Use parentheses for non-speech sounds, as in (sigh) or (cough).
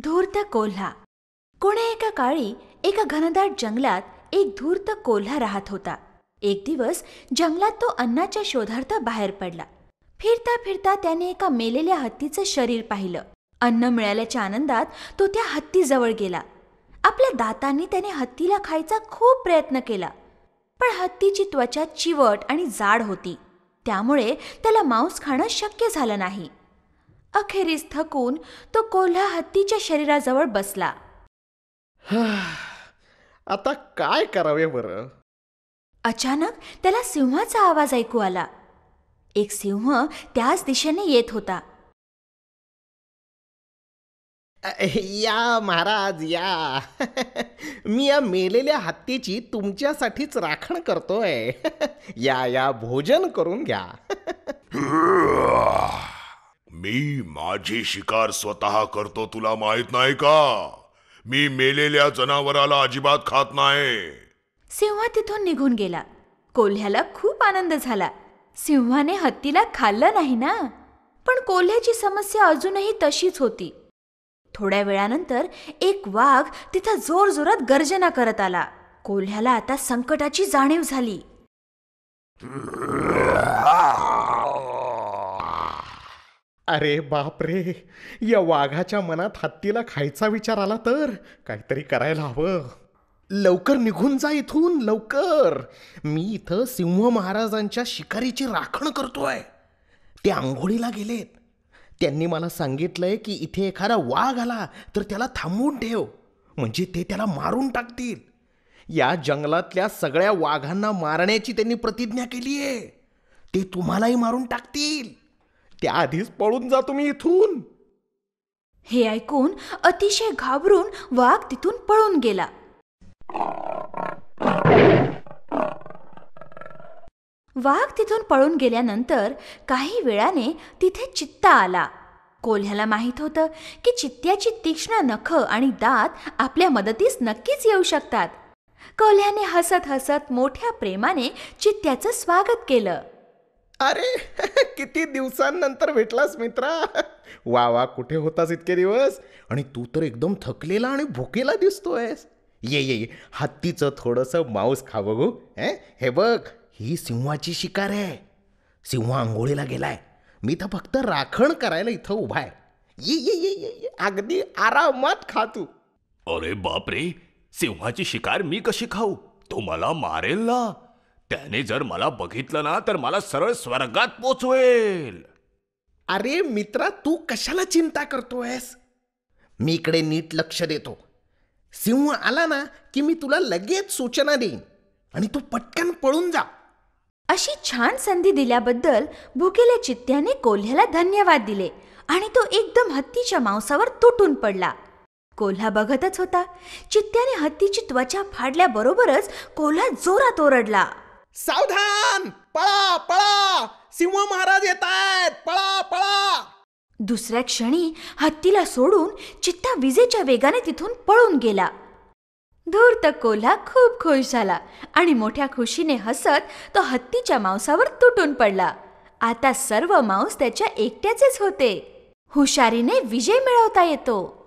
धूर्त कोल्हा कोणे एका काळी एका घनदाट जंगलात एक धूर्त कोल्हा राहत होता एक दिवस जंगलात तो अन्नाच्या शोधार्थ बाहेर पडला फिरता फिरता त्याने एका मेलेल्या हत्तीचं शरीर पाहिलं अन्न मिळाल्याच्या आनंदात तो त्या हत्तीजवळ गेला आपल्या दातांनी त्याने हत्तीला खायचा खूप प्रयत्न केला पण हत्तीची त्वचा चिवट आणि जाड होती त्यामुळे त्याला मांस खाणं शक्य झालं नाही अखेरीस थकून तो कोल्हा हत्तीच्या शरीराजवळ बसला (sighs) आता काय करावे बर अचानक त्याला सिंहाचा आवाज ऐकू आला एक सिंह त्याच दिशेने येत होता या महाराज या (laughs) मी या मेलेल्या हत्तीची तुमच्यासाठीच राखण करतोय (laughs) या या भोजन करून घ्या (laughs) मी माझी शिकार स्वतः करतो तुला माहित नाही का मी मेलेल्या जनावराला अजिबात खात नाही सिंह तिथून निघून गेला कोल्ह्याला खूप आनंद झाला सिंहाने हत्तीला खाल्लं नाही ना पण कोल्ह्याची समस्या अजूनही तशीच होती थोड्या वेळानंतर एक वाघ तिथं जोरजोरात गर्जना करत आला कोल्ह्याला आता संकटाची जाणीव झाली अरे बाप रे या वाघाच्या मनात हत्तीला खायचा विचार आला तर काहीतरी करायला हवं लवकर निघून जा इथून लवकर मी इथं सिंह महाराजांच्या शिकारीची राखण करतोय ते आंघोळीला गेलेत त्यांनी मला सांगितलंय की इथे एखादा वाघ आला तर त्याला थांबवून ठेव म्हणजे ते त्याला मारून टाकतील या जंगलातल्या सगळ्या वाघांना मारण्याची त्यांनी प्रतिज्ञा केली आहे ते तुम्हालाही मारून टाकतील त्याआधीच पळून जा तुम्ही इथून हे ऐकून अतिशय घाबरून वाघ तिथून पळून गेला वाघ तिथून पळून गेल्यानंतर काही वेळाने तिथे चित्ता आला कोल्ह्याला माहीत होतं की चित्त्याची तीक्ष्ण नख आणि दात आपल्या मदतीस नक्कीच येऊ शकतात कोल्ह्याने हसत हसत मोठ्या प्रेमाने चित्त्याचं स्वागत केलं अरे (laughs) किती दिवसांनंतर भेटलास मित्रा (laughs) वा वा कुठे होतास इतके दिवस आणि तू तर एकदम थकलेला आणि भुकेला दिसतोयस ये ये हत्तीचं थोडंसं मांस खा बघू हे बघ ही सिंहाची शिकार आहे सिंह आंघोळीला गेलाय मी तर फक्त राखण करायला इथं उभा आहे ये ये ये ये, ये अगदी आरामात खा तू अरे बापरे सिंहाची शिकार मी कशी खाऊ तो मला मारेल ना त्याने जर मला बघितलं ना तर मला सरळ स्वर्गात पोचवेल अरे मित्रा तू कशाला चिंता करतोयस मी इकडे नीट लक्ष देतो सिंह आला ना की मी तुला लगेच सूचना देईन आणि तू पटकन पळून जा अशी छान संधी दिल्याबद्दल भुकेले चित्त्याने कोल्ह्याला धन्यवाद दिले आणि तो एकदम हत्तीच्या मांसावर तुटून पडला कोल्हा बघतच होता चित्त्याने हत्तीची त्वचा फाडल्याबरोबरच कोल्हा जोरात ओरडला सावधान पळा पळा सिंह महाराज येत आहेत पळा पळा दुसऱ्या क्षणी हत्तीला सोडून चित्ता विजेच्या वेगाने तिथून पळून गेला धूर्त कोल्हा खूप खुश झाला आणि मोठ्या खुशीने हसत तो हत्तीच्या मांसावर तुटून पडला आता सर्व मांस त्याच्या एकट्याचेच होते हुशारीने विजय मिळवता येतो